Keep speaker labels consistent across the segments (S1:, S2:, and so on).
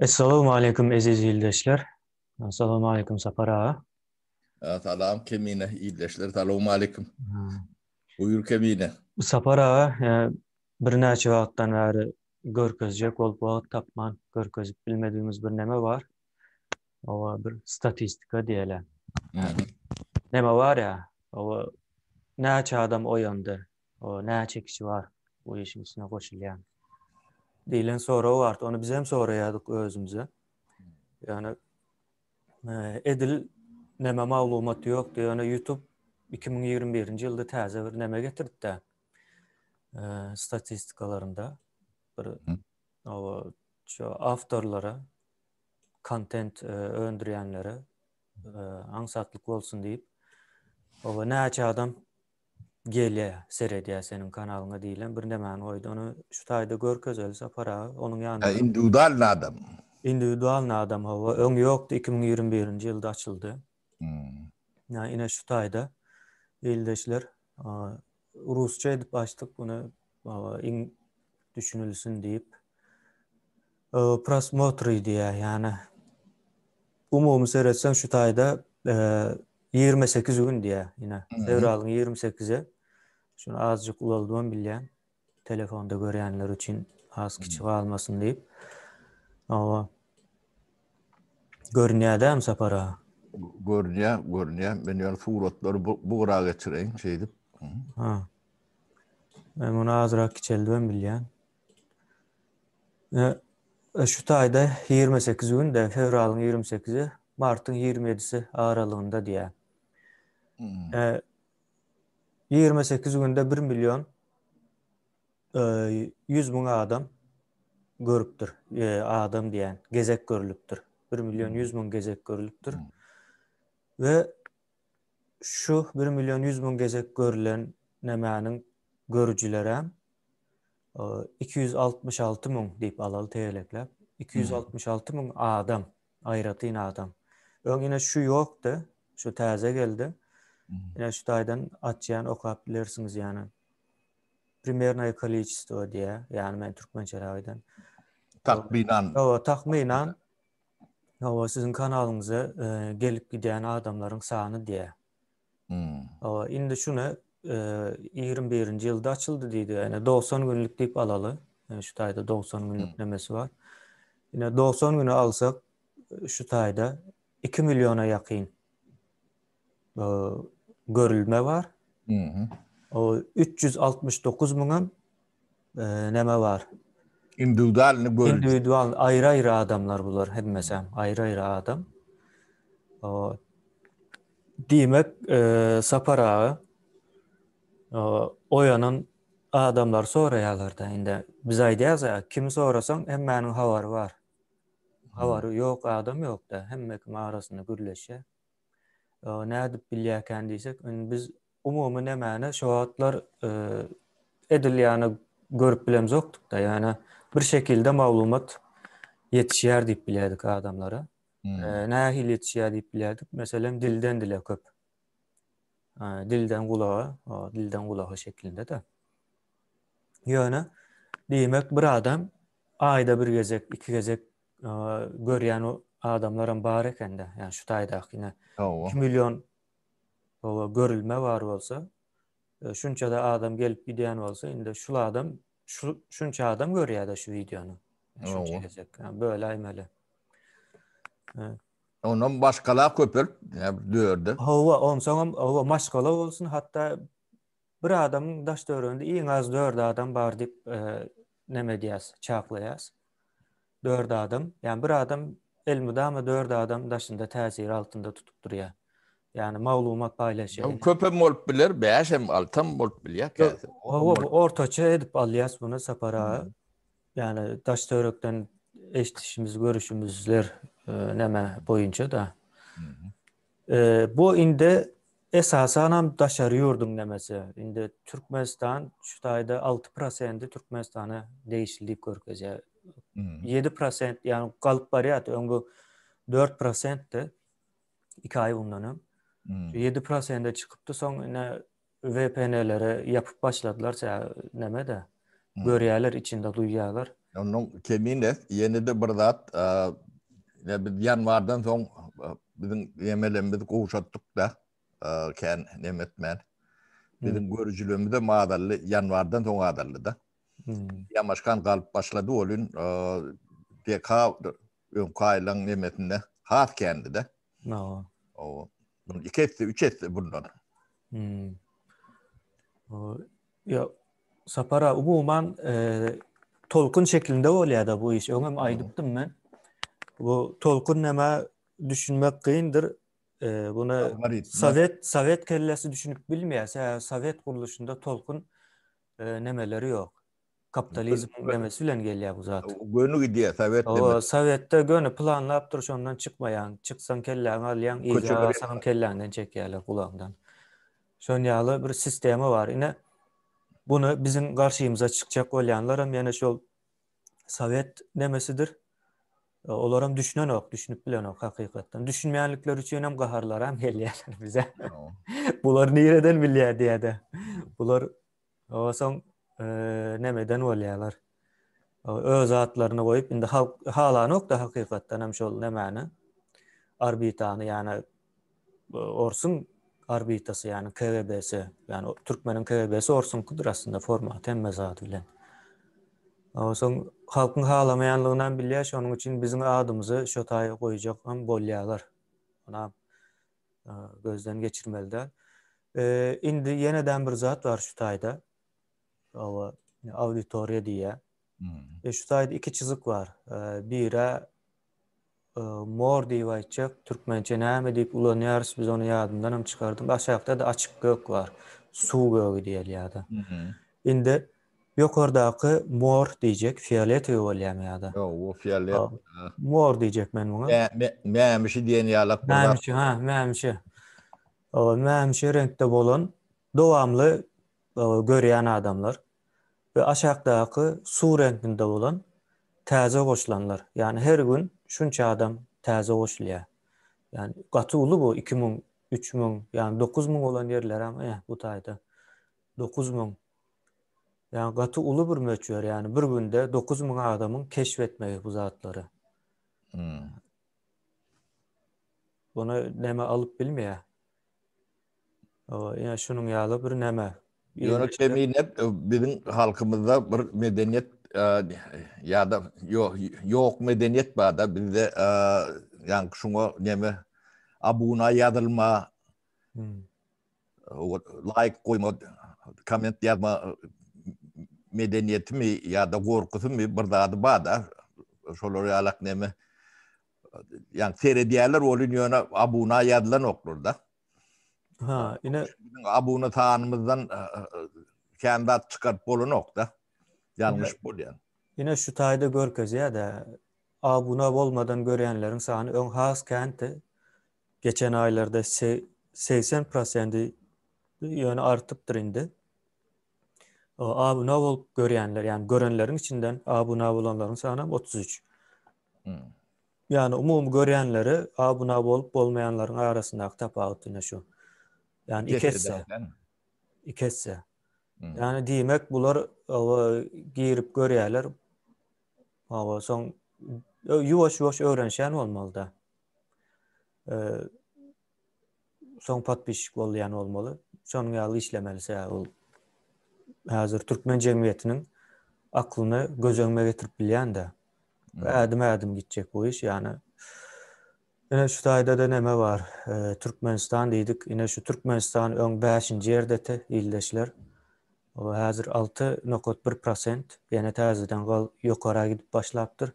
S1: Esselamu aleyküm aziz ildeşler. Esselamu aleyküm Sapara.
S2: Salam kemine ildeşler. Salamu aleyküm. Buyur kemine.
S1: Sapara e, bir neçe vaxtdan beri görkezecek olup vaxt tapman görkezip bilmediğimiz bir neme var. O bir statistika diyeler. Neme var ya o neçe adam oyandı. O neçe kişi var bu işin içine koşulayan dilin soruğu vardı. Onu biz hem soruyorduk özümüze. Yani e, edil neme malumatı yoktu. Yani YouTube 2021 yılda taze bir neme getirdi de e, statistikalarında bir, o, şu avtorlara content e, öndürenlere e, ansatlık olsun deyip o ne adam geliyə senin kanalına deyilen bir demän oýdy. Onu şu tayda görköz else para onun ýanyna. Individual adam. Individual adam hava öň yoktu. 2021-nji açıldı. açyldy. Hmm. Yani ine şu tayda. eldeşler Rusça edip açtık bunu in düşünülsün deyip Prasmotri diye yani umum seyretsem şu tayda 28 e, gün diye yine fevralın 28'e şunu azıcık olduğunu bilen, telefonda görenler için az hmm. kichik almasın deyip. Ama görünüyordu hem sapara.
S2: Görünüyor, görünüyor. Ben yani suratları bu, bu kırağa geçireyim şey deyip.
S1: Ha. Ben bunu azrak kiçeldim bilen. E, e, şu tayda 28 gün de fevralın 28'i, martın 27'si aralığında diye. Hmm. E, 28 günde 1 milyon 100 e, bin adam görüptür. E, adam diyen gezek görülüptür. 1 milyon 100 bin gezek görülüptür. Hmm. Ve şu 1 milyon 100 bin gezek görülen nemenin görücülere 266 e, bin deyip alalı teyelekler. 266 bin adam. Ayratın adam. Öngine şu yoktu. Şu taze geldi. Yine mhm. şudaydan atçayan okap bilirsiniz yani. Primernaya количество diye yani ben Türkmençe ravidan. takminan, O takminan, o sizin kanalınıza e, gelip giden adamların sahne diye. Hmm. O indi şunu e, 21. yılda açıldı dedi. Yani 90 günlük deyip alalı. Yani şu tayda 90 günlük hmm. demesi var. Yine 90 günü alsak şu tayda 2 milyona yakın e, görülme var. Hı hı. O 369 bunun e, neme var. İndividual ne böyle? İndividual ayrı ayrı adamlar bular mesela ayrı ayrı adam. O Dimek e, saparağı e, oyanın adamlar sorayalarda indi. Biz aydıyaz ya kim sorasan hem mənim havarı var. Havarı yok adam yok da hem arasında gürleşe ne edip bilýärkendiysek, biz umumy nämäne şoatlar edilýäni görüp bilemiz okduk da, yani bir şekilde maglumat yetişýär diýip bilýärdik adamlara. Hmm. E, nähil yetişýär diýip bilýärdik. dilden dile köp. E, dilden gulağa, e, dilden gulağa şeklinde de. Yani demek bir adam ayda bir gezek, iki gezek e, görýän adamların bari ekende yani şu tayda yine 2 milyon o görülme var olsa e, şunca da adam gelip giden olsa indi şu adam şu şunca adam görüyor da şu videonu. Şunca gelecek. Yani böyle aymeli. Evet.
S2: Ondan başkala köpür dördü. Hava on sonra hava başkala olsun
S1: hatta bir adamın daş döründe en az dört adam var deyip e, ne mediyas çaklayas. Dört adam yani bir adam elmudama dörd adam daşında täsiri altında tutup duruyor. Yani maglumat paylaşıyor. Yani köpem
S2: bolup biler, beýaşam altam bolup bilýär. Hawa
S1: ortaça edip alýas bunu sapara. Yani daş törekden eşitişimiz, görüşümüzler e, neme boyunca da. E, bu indi esasanam daşary ýurdum nemesi. İndi Türkmenistan şu taýda 6% Türkmenistana değişiklik görkezýär. 7% hmm. yani kalıp bariyat öngü 4%ti 2 ay bundanım. Hmm. 7%'de çıkıptı sonra VPN'leri yapıp başladılar neme de. Hmm. Görüyorlar içinde
S2: duyuyorlar. Onun keminde yeni de e, bir zat biz yanvardan son e, bizim yemelerimizi kovuşattık da e, ken nemetmen. Bizim hmm. görücülüğümüz de mağdallı, yanvardan son mağdallı da. Hmm. Ya başkan galıp başladı olun BK e, önkaylan nimetinde hat kendi de. No. O iki etti, üç etti bundan.
S1: Hmm. O, ya sapara umuman e, tolkun şeklinde oluyordu bu iş. Onu hmm. aydıptım ben. Bu tolkun neme düşünmek kıyındır. E, buna Sovet Sovet kellesi düşünüp bilmiyorsa, Sovet kuruluşunda tolkun e, nemeleri yok kapitalizm ve geliyor bu zaten.
S2: Gönü gidiyor Sovyet O
S1: Sovyette gönü planlap duruş ondan çıkmayan, çıksan kellen alayan, iyice sanın kellenden çekerler kulağından. Şönyalı bir sistemi var. Yine bunu bizim karşımıza çıkacak olayanlarım yani şu Sovyet demesidir e, olarım düşünen yok düşünüp bilen yok hakikaten. Düşünmeyenlikler için hem kaharlar hem geliyorlar bize. Bunlar nereden biliyor diye de. Bular o son e, nemeden olyalar. Öz zatlarını koyup indi halk, hala nokta hakikatten hem şol ne mene, arbitanı yani Orsun arbitası yani KGB'si yani Türkmen'in KGB'si Orsun kudur aslında format hem mezat bilen. Son halkın halamayanlığından biliyor, onun için bizim adımızı şotaya koyacak hem bolyalar. Ona gözden geçirmelidir. Ee, indi yeniden bir zat var şu tayda ovo auditorija diye. Hmm. E, şu sayede iki çizik var. E, biri e, mor deyvaycha turkmancha nima Ulan ulanyapmiz biz onu uni yodimdan ham chiqardim boshqa yoqda ochiq ko'k bor suv ko'ki deyiladi endi yuqoridagi mor diyecek. deyjak fiolet bo'lyapmadi o fiolet mor diyecek ben deyjakman bunga diyen deniyalab mamishi ha mamishi mamishi rangda bo'lin davomli ko'rgan adamlar ve aşağıdaki su renginde olan taze koşulanlar. Yani her gün şunca adam taze koşuluyor. Yani katı ulu bu 2000, 3000 yani 9000 olan yerler ama eh, bu tayda 9000. Yani katı ulu bir meçhur yani bir günde 9000 adamın keşfetmeyi bu zatları. Hmm. Bunu neme alıp bilmiyor. O, yani şunun yağlı bir neme. Yönü kemi ne
S2: bizim halkımızda bir medeniyet ya da yok yok medeniyet ba da bizde yani şunu neme abuna yazılma hmm. like koyma comment yazma medeniyet mi ya da korkusu mi bir daha da ba da şolary alak neme yani seyrediyeler olun yönü abuna yazılan oklurda.
S1: Ha yine
S2: Abu Natan'ımızdan e, e, e, kendi çıkart bolu nokta. Yanlış yine, bol yani.
S1: Yine şu tayda görkez ya da abuna olmadan görenlerin sahne ön has kenti geçen aylarda 80 prosenti yönü artıp trindi. Abuna olup görenler yani görenlerin içinden abuna olanların sahne 33. Hmm. Yani umum görenleri abuna olup olmayanların arasında tapağıtına şu. Yani ikesse. İkesse. Hmm. Yani demek bular giyirip görüyorlar. Hava son yavaş yuvaş öğrenşen olmalı da. Ee, son patbişik olayan olmalı. Son yağlı işlemelisi ol. Hazır Türkmen cemiyetinin aklını göz önüne getirip bileyen de. Hmm. Ve adım adım gidecek bu iş yani. Yine şu tayda da neme var? E, Türkmenistan deydik. Yine şu Türkmenistan ön 5. de illeşler. O hazır 6.1% Yine taziden gal yukarı gidip başlaptır.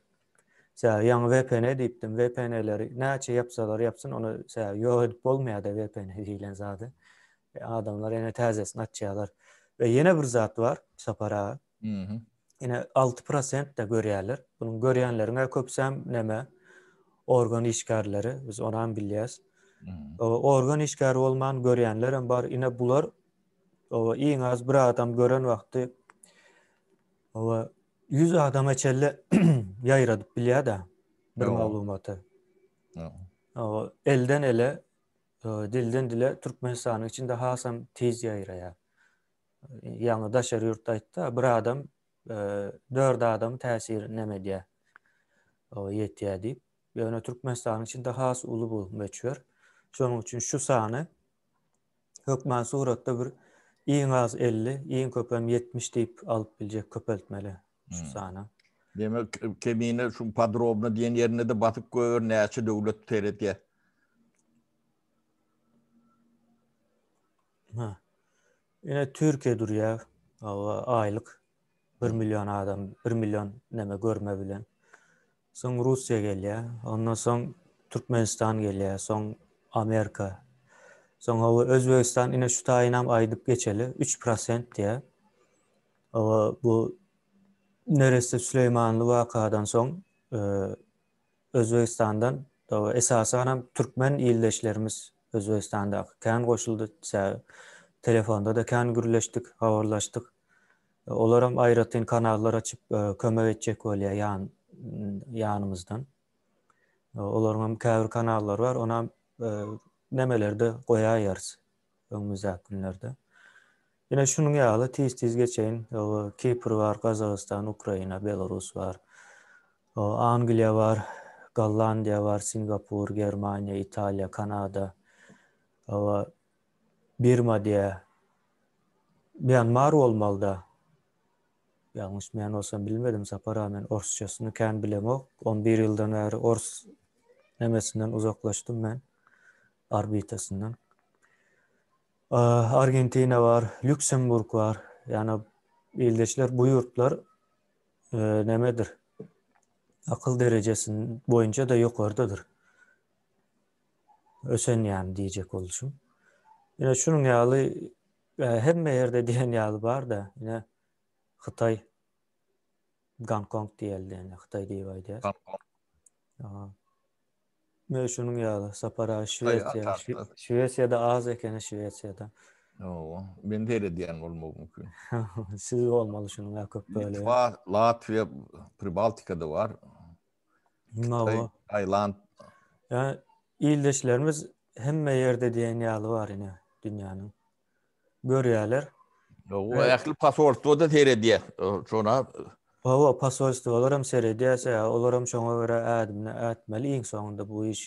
S1: Sä yani VPN deyipdim. VPN'leri Ne näçe yapsalar yapsın onu sä yok edip bolmaýar da VPN diýilen zady. E, adamlar yine täzesini açýarlar. Ve yine bir zat var sapara. Mhm. Yine 6% de görüyorlar. Bunun görýänlerine köpsem näme? organ ishkarlari biz onam bilyapmiz hmm. organ ishkari olman ko'rganlar var bor ina bular eng oz bir vakti ko'rgan vaqtda va yuz odamachalla yayradib bilyadi bir ele eldan ela dildan dila turkmaniston ichida hasam tez yayrayapti yani daşarı yurttaydı bir adam e, dört adam təsir nəmə deyə yetiyə deyib yani Türkmenistan için daha az ulu bulup geçiyor. Şonun için şu sahne hükmen suratda bir en az 50, en köpem 70 deyip alıp bilecek köpeltmeli şu
S2: hmm. sahne. Demek kemiğine şu padrobna diyen yerine de batıp koyuyor neçe devlet teretiye.
S1: Ha. Yine Türkiye duruyor. Aylık 1 hmm. milyon adam, 1 milyon neme görme bilen. Son Rusya geliyor. Ondan son Türkmenistan geliyor. Son Amerika. Son hava Özbekistan yine şu tayinam aydıp geçeli. 3% diye. Ama bu neresi Süleymanlı vakadan son e, Özbekistan'dan esasen hem Türkmen ildeşlerimiz Özbekistan'da kendi koşuldu. Telefonda da kendi gürleştik, havarlaştık. E, Olarım ayrıtın kanallar açıp e, kömür edecek öyle yani yanımızdan. Onların kavur kanallar var. Ona nemelerde e, koyarız önümüzdeki günlerde. Yine şunun yağlı tiz tiz geçeyin. Kipr var, Kazakistan, Ukrayna, Belarus var. Angliya var, Gollandiya var, Singapur, Germaniya, İtalya, Kanada. Birma diye. Myanmar olmalı da yanlış meyan olsam bilmedim sapa rağmen Orsçasını ken o. 11 yıldan beri Ors nemesinden uzaklaştım ben. Arbitesinden. Ah, Argentina var, Lüksemburg var. Yani ildeçler, bu yurtlar e, nemedir? Akıl derecesinin boyunca da yok yukarıdadır. Ösen yani diyecek oluşum. Yine şunun yağlı, e, hem yerde diyen yağlı var da yine Қытай Гонконг диелди эне Кытай дийбай да. Гонконг. Мен шунун яда сапара Швеция, Швецияда аз экен Швецияда. Oo, ben
S2: de öyle diyen olmalı mümkün.
S1: Siz olmalı şunun yakıp böyle. Litva,
S2: Latvia, Pribaltika'da var. Kıtay, Tayland.
S1: Yani ildeşlerimiz hem yerde diyen yalı var yine dünyanın. Görüyorlar.
S2: O Ягъни паспортуда тередия. Шона
S1: Baba pasolstu olaram serediyse ya olaram şoňa görä ädimne ätmeli iň sonunda bu iş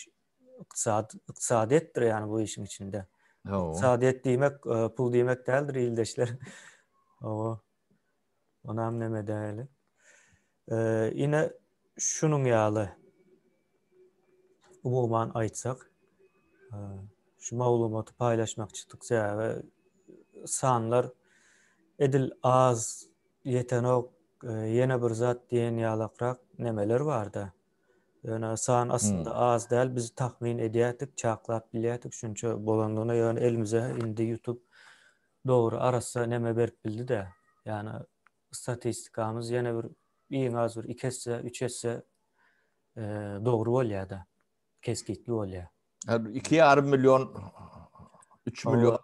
S1: iqtisad iqtisadetdir yani bu işin içinde. Iqtisadiyet demek e, pul demek däldir ildeşler. Owa. Ona hem näme däli. Ee, ine şunun ýaly umuman aýtsak e, şu paylaşmak paýlaşmak çykdykça şey, ve sanlar edil az yetenok e, yine bir zat diyen yalakrak nemeler vardı. Yani saan aslında hmm. az değil, biz tahmin ediyetik, çaklat biliyetik. Çünkü bolanlığına yani elimize indi YouTube doğru arası neme berk bildi de. Yani istatistikamız yine bir iyi az bir iki etse, üç etse e, doğru oluyor da. Keskitli oluyor.
S2: Yani 2 milyon, üç milyon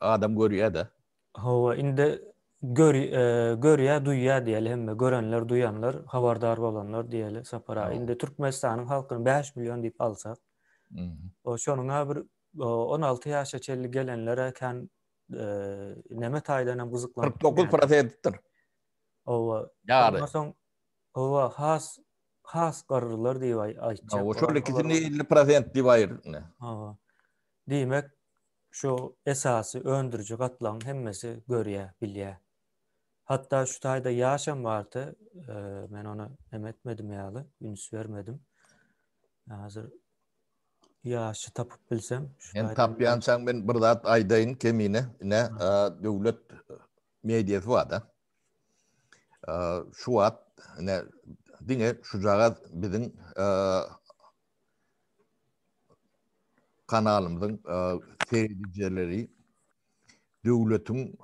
S2: Adam görüyor da.
S1: Hava inde gör, e, görüyor, duyuyor diyelim hem Görenler, duyanlar, haberdar olanlar diyelim sapara. Evet. Şimdi Türkmenistan'ın halkını 5 milyon deyip alsak. Hı -hı. O şonuna bir 16 yaşa çelli gelenlere kan e, nemet ailenen bızıklanıp. 49 yani. prosenttir. Ova. Yarı. son ova has has karırlar diye ay. O şöyle kitini 50 prosent diye ayır. Ova. Demek şu esası öndürücü atlan hemmesi görüye bilye. Hatta şu tayda yaşam vardı. E, ben onu emetmedim yağlı. Üns vermedim. Hazır yaşı tapıp
S2: bilsem. En tapyansan ben burada aydayın kemiğine ne e, devlet e, medyası var da. E, şu at ne dine şu bizim kanalımızın e, seyircileri devletin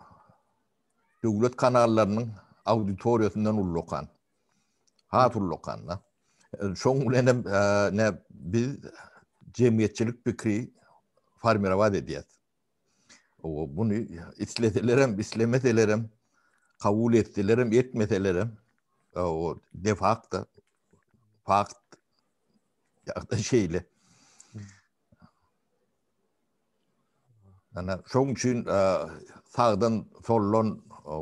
S2: devlet kanallarının auditoriyosundan ulukan, Hat ullokanla. Şoň e, bilen e, ne biz cemiyetçilik fikri pikri farmiravat ediyat. O bunu isletelerem, islemetelerem, kabul ettilerim, ettilerem, etmetelerem. E, o defakta, fakt, ya da şeyle, Şoň üçin e, sağdan soldan e,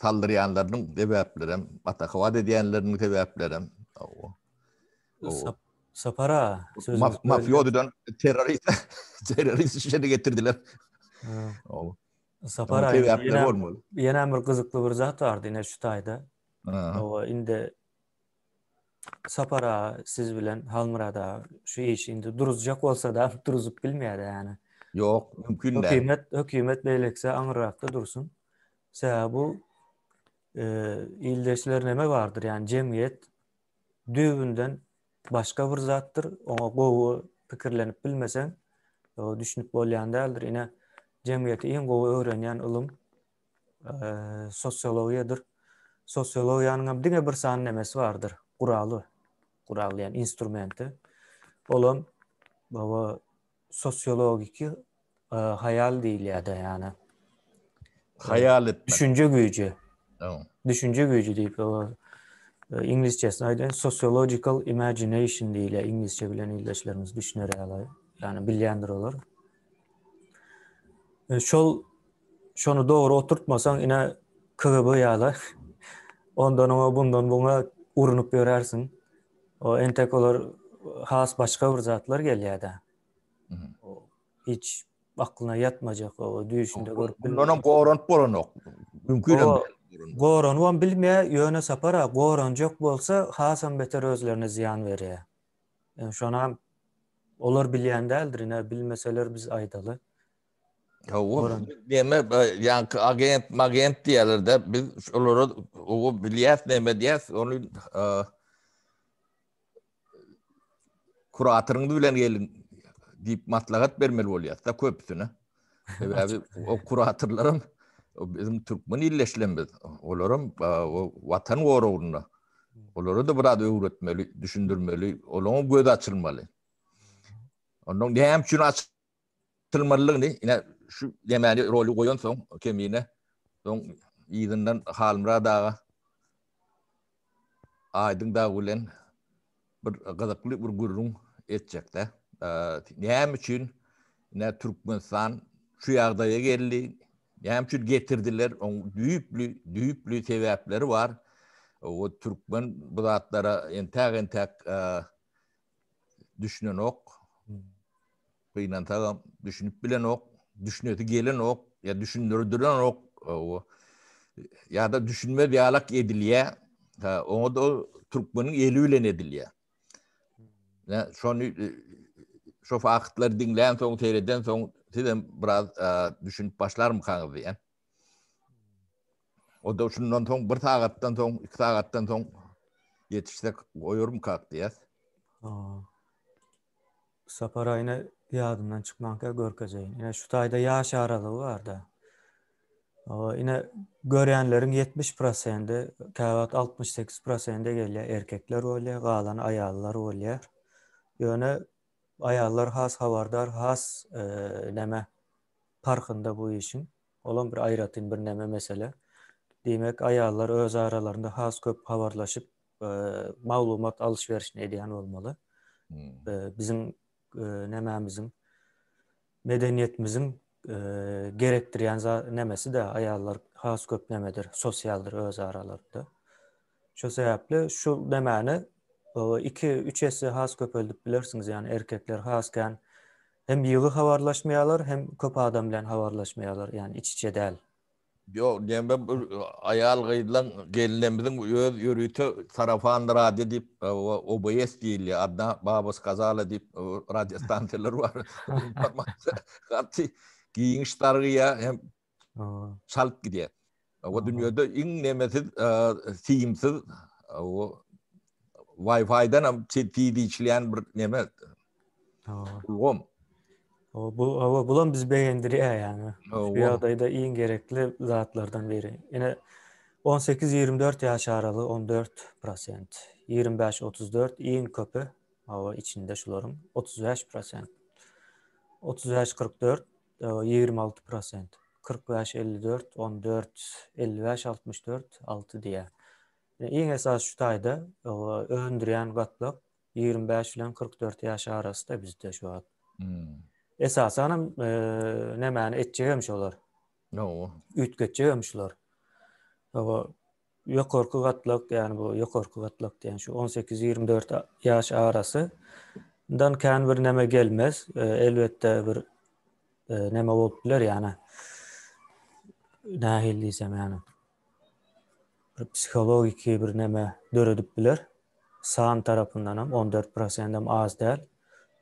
S2: saldıryanlarning sebäplerim, atakavat edýänleriniň e, sebäplerim.
S1: Sapara
S2: mafyodudan terrorist terrorist işleri getirdiler. Sapara
S1: yana bir kızıklı bir zat vardı yine şu tayda. O indi Sapara siz bilen Halmyrada şu iş indi duruzcak olsa da duruzup bilmeýär yani.
S2: Yok mümkün değil. Hükümet,
S1: hükümet beylekse Ankara'da dursun. Sebebi bu e, ildeşlerin eme vardır. Yani cemiyet düğünden başka bir zattır. Ona kovu fikirlenip bilmesen o düşünüp bolyan değildir. Yine cemiyeti en kovu öğrenen ılım e, sosyologiyadır. Sosyologiyanın dine bir sahan nemesi vardır. Kuralı. Kuralı yani instrumenti. Olam baba sosyolojik e, hayal değil ya da yani. Hayal etme. Düşünce gücü. Tamam. Düşünce gücü deyip o e, İngilizcesinde sociological imagination deyilə İngilizcə bilən illəşlərimiz düşünərək alay, yəni biləndir olar. E, şol şonu doğru oturtmasan yine kılıbı yağlar. Ondan ona bundan buna urunup görersin. O entek olur has başka bir zatlar geliyor da hiç aklına yatmayacak o düşünde görüp bilmem.
S2: Goran bolanok. Mümkün
S1: Goran wan bilmeye yöne sapara goran jok bolsa hasan beter özlerine ziyan veriyor. Yani şona olar bilýän däldir, ne bilmeseler biz aydalı.
S2: Ya o deme yani agent magent diýerler da biz olara o bilýät näme diýäs, onu e, kuratırın bilen gelin dip matlagat bermel bolýar ta köpsüne. Sebäbi o kuratorlarym o bizim türkmen illeşlenmez. Olorum o vatan gorugyna. Olara da burada öğretmeli, düşündürmeli, olan göz açılmalı. Ondan ne hem şunu açılmalı ne, yine şu demeli rolü koyan son kemine, son izinden halimra dağa, aydın dağ ulen, bir gıdıklı bir gurrun etecek Ee, hem ne Türkmenistan şu yağdaya geldi. Hem için getirdiler. On düyüplü, düyüplü sebepleri var. O Türkmen bu zatlara entek entek e, düşünen ok. Kıyınan tağım düşünüp bilen ok. Düşüneti gelen ok. Ya düşündürdüren ok. O, ya da düşünme yalak ediliye. Ha, onu da Türkmen'in eliyle ediliye. Ya, şunu шофаахтлар диңлән соң тейреден sizden biraz браз düşünüp başlarım kanı diyen. O da şundan soň bir tagatdan soň iki tagatdan soň yetişsek koyurum kalk diýer.
S1: Sapar ayına yadımdan çıkmakka görkeceğin. Yine şu tayda yaş aralığı var da. O yine görenlerin 70 prosende, kavat 68 prosende geliyor. Erkekler oluyor, galan ayarlar oluyor. Yöne ayarlar has havardar, has e, nəmə parkında bu işin olan bir ayratın bir neme mesele. Demek ayarlar öz aralarında has köp havarlaşıb e, məlumat alışverişini edən olmalı. Hmm. E, bizim e, nəməmizin, mədəniyyətimizin e, gerektiren nəməsi də ayarlar has köp nemedir, sosialdır öz aralarında. Şu sebeple şu nemeni iki üçesi has köpöldüp bilirsiniz yani erkekler hasken hem yılı havarlaşmayalar hem köpe adam havarlaşmayalar yani iç içe değil.
S2: Yo, dembe ayal gıydılan gelinimizin öz yürüytü tarafan radyo deyip e, OBS değil ya adna babas kazala deyip radyo stansiyaları var. Hatta giyiniş ya hem çalıp gidiyor. O dünyada en nemesiz, e, siyimsiz e, o Wi-Fi'den şey, TDH'leyen bir neme. Bulgum.
S1: Bu hava bulan biz beğendiriyor yani. Bir da iyi gerekli zatlardan biri. Yine 18-24 yaş aralığı 14 prosent. 25-34 iyi köpü hava içinde şularım 35 prosent. 35 44 26 prosent. 45 54 14 55 64 6 diye. Eng asosiy shu o'ndirgan qatlıq 25 ile 44 yaş arası da yosh orasida bizda shu esasan ham nimani Üt shular uytgachigam shular yuqorqi qatlıq ya'ni bu yuqorqi qatlıq yani şu 18-24 yaş orasi dan kan bir nima kelmas e, elbette bir e, nima bo'libdilar ya'ni nahil desam ya'ni psixologiki bir nəmə dörədib bilər. Sağın tarafından ham 14% ham az deyil.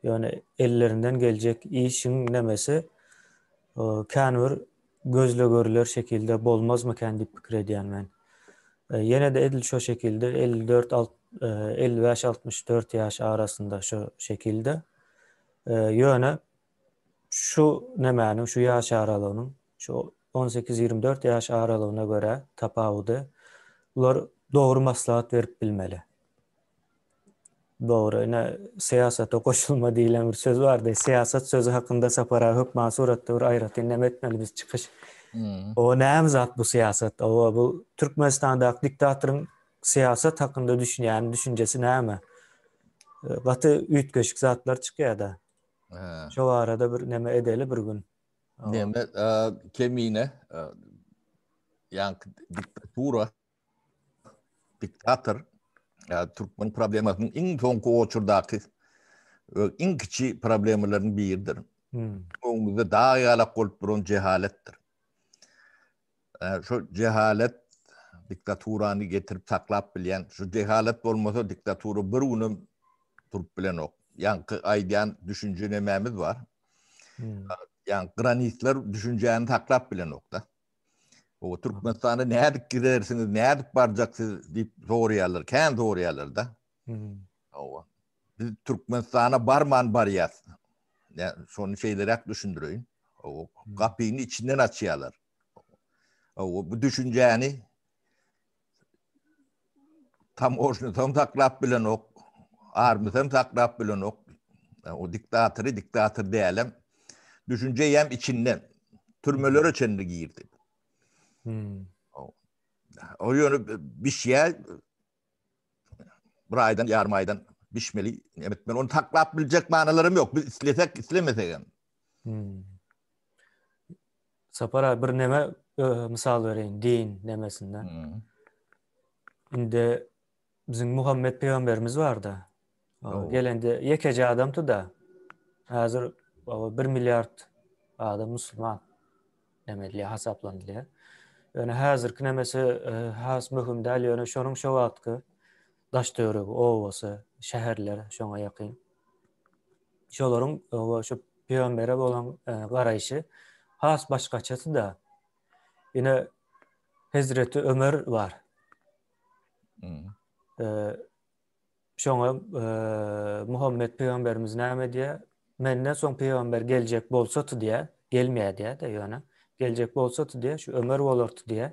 S1: yani ellerinden gelecek işin nəməsi e, kanvur gözle görülür şekilde bolmaz mı kendi fikir ediyem ben. E, yine de edil şu şekilde 54 alt, e, 55 64 yaş arasında şu şekilde e, yöne şu ne şu yaş aralığının şu 18-24 yaş aralığına göre tapavudu ular doğru maslahat verip bilmeli. Doğru. Yine siyasete koşulma diyilen bir söz vardı. Siyaset sözü hakkında sapara hıp masurat bir ayrat innem etmeli biz çıkış. Hmm. O näme zat bu siyaset? O bu Türkmenistan'da diktatörün siyaset hakkında düşünýän düşüncesi näme? Gaty üýtgeşik zatlar çıkıyor da. Şu arada bir näme edeli bir gün.
S2: Näme kemine yani diktatura diktatör yani Türkmen problematının en çoğunku oçurdaki e, en kiçi problemlerinin biridir. Hmm. da daha ýalak bolup duran e, şu cehalet diktaturanı getirip taklap bilen, şu cehalet olmasa diktaturu bir günü turup bilen yok. Yankı aydiyan düşünce nememiz var. Hmm. Yani granitler düşünceni taklap bilen ok da. O Türkmenistan'da nädik gidersiniz, nädik barjaksız deyip soruyorlar, kän soruyorlar da. Owa. Biz Türkmenistan'a barman bariyat. Yani şonu şeyleri hep düşündürüyün. O kapıyı içinden açıyorlar. O bu düşünceni tam orijini tam taklap bilen ok. Army tam taklap bilen ok. O diktatörü diktatör diyelim. Düşünce yem içinden. türmeleri içinde girdi. Hmm. Orion'u bir şeye aydan yarmaydan biçmeli ben Onu takla atmayacak manalarım yok. Biz istesek istemesek. Yani.
S1: Hmm. Sapara bir neme e, misal vereyim. Din nemesinden. Hmm. Şimdi bizim Muhammed Peygamberimiz vardı. Oh. Gelende yekece adamdı da hazır bir milyard adam Müslüman demeli hesaplandı yani hazır kınemesi e, has mühüm değil yani şunun şov atkı daş diyorum ovası şehirler şona yakın şoların e, ova şu peygambere olan e, qarayışı has başka çatı da yine Hazreti Ömer var. Hmm. şoňa e, Muhammed peýgamberimiz näme diye. Menden son peýgamber gelecek bolsa diye gelmeye diye de ýöne gelecek bolsatı diye şu Ömer Volortu diye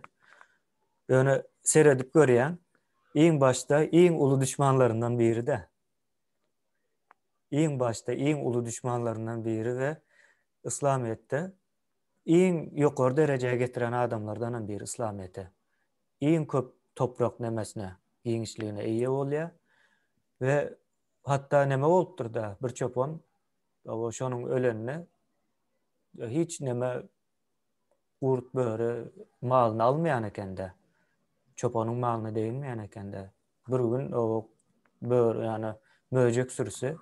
S1: yani seyredip göreyen in başta in ulu düşmanlarından biri de in başta in ulu düşmanlarından biri ve İslamiyet'te in yukarı dereceye getiren adamlardan biri İslamiyet'e. İn köp toprak nemesine, genişliğine iyi oluyor. Ve hatta neme oluptur da bir çopon şonun ölenine hiç neme Uğurt böyle malını almayan ekende. Çopanın malını değinmeyen ekende. Bir gün o böyle yani böcek sürüsü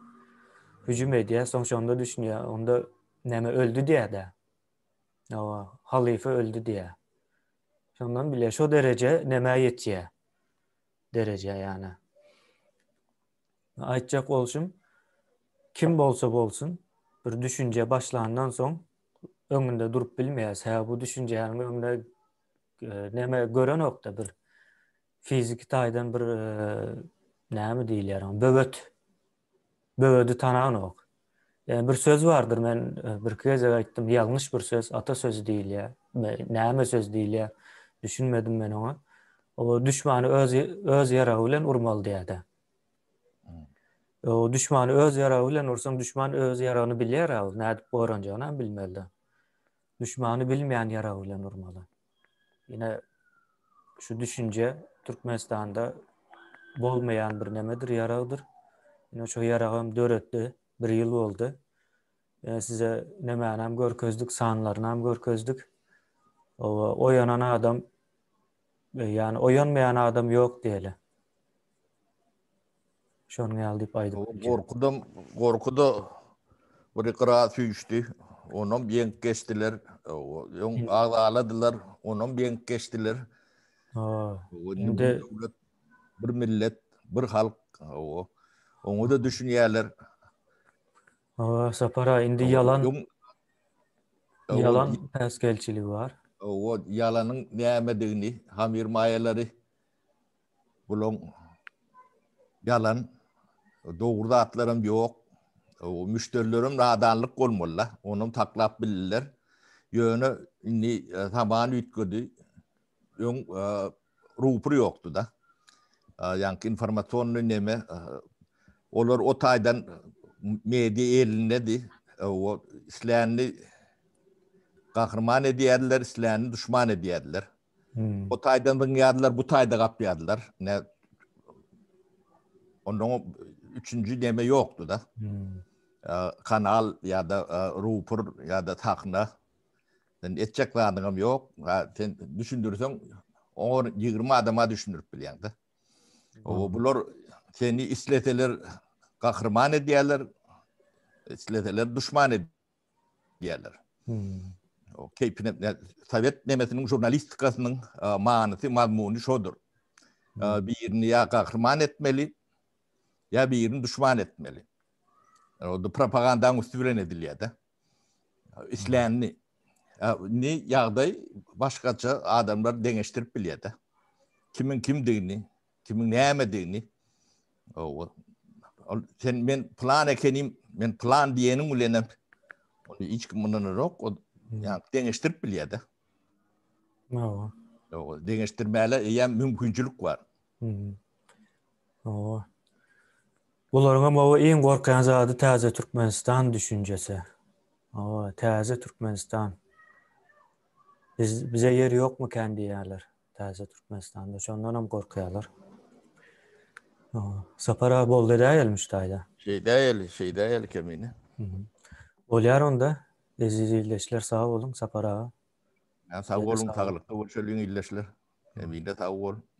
S1: hücum ediyor. Sonuçta onda düşünüyor. Onda neme öldü diye de. O halife öldü diye. Ondan bile şu derece neme yetiyor. Derece yani. Aytacak oluşum kim bolsa bolsun bir düşünce başlandan son önünde durup bilmeyəsə, bu düşüncənin önünə e, nəmə görən yoxdur bir fizik taydan bir e, nəmi deyirlər, bövöt bövödü tanan yox. Yəni bir söz vardır, ben e, bir kez aytdım, yanlış bir söz, ata sözü deyil ya. Nəmə söz değil ya. düşünmedim ben onu O düşmanı öz öz yarağı ilə vurmalı deyədi. Hmm. O düşmanı öz yarağı ilə vursam düşman öz yaranı bilir, ne nə edib öyrənəcəyini bilməlidir düşmanı bilmeyen yara ile Yine şu düşünce Türkmenistan'da bolmayan bir nemedir, yarağıdır. Yine şu yarağım dörtte bir yıl oldu. Yine size ne menem görközdük, sanlarına hem görközdük. O, o yanan adam, e, yani o yanmayan adam yok diyelim. Şonu geldi aydım. Korkuda,
S2: korkuda bir kıraat üçtü. Onun bien kestiler. Onu ağladılar. Onun bien kestiler. Şimdi devlet, bir millet, bir halk. Onu da düşünüyorlar.
S1: Aa, ah, sapara, indi yalan. Yalan peskelçiliği var.
S2: O yalanın neyemediğini, hamir mayeleri, bulun yalan, da atlarım yok. o müşterilerim radarlık olmalı. onun taklap bilirler. Yönü e, tabanı tabağını ütgüldü. Yön yoktu e, da. Yankı e, informasyonun neme. Olur o taydan medya eline O isleğenli kakırman ediyerler, isleğenli düşman ediyerler. Hmm. O taydan dın bu tayda kap yadılar. Ondan o üçüncü deme yoktu da. Hmm. kanal ya da rupur ya da takna, sen etjek yok sen düşündürsen oňor 20 adama düşündürip bil de o bular seni isleteler gahrman edýärler isleteler düşman edýärler hmm. o kepin sowet nämesiniň jurnalistikasynyň manysy mazmuny şodur hmm. birini ya gahrman etmeli ya birini düşman etmeli Оды propagandanın üstüren ediliyor адамдар İşlenini. Ne yağday başkaça adamlar deneştirip biliyor da. Kimin kim dediğini, kimin ne emediğini. Sen мен план ekenim, мен план
S1: Bularga baba eng gorkan zadi taze Türkmenistan düşüncesi. Ama taze Türkmenistan Biz, bize yer yok mu kendi yerler? Taze Turkmenistan'da. Şondan hem korkuyorlar. Sapara bol da değilmiş dayda.
S2: Şey değil, şey değil kemini.
S1: Olyar onda. Ezizi illeşler sağ olun Sapara. Yani sağ olun tağlıkta.
S2: Ölçülüğün illeşler. Emine sağ olun.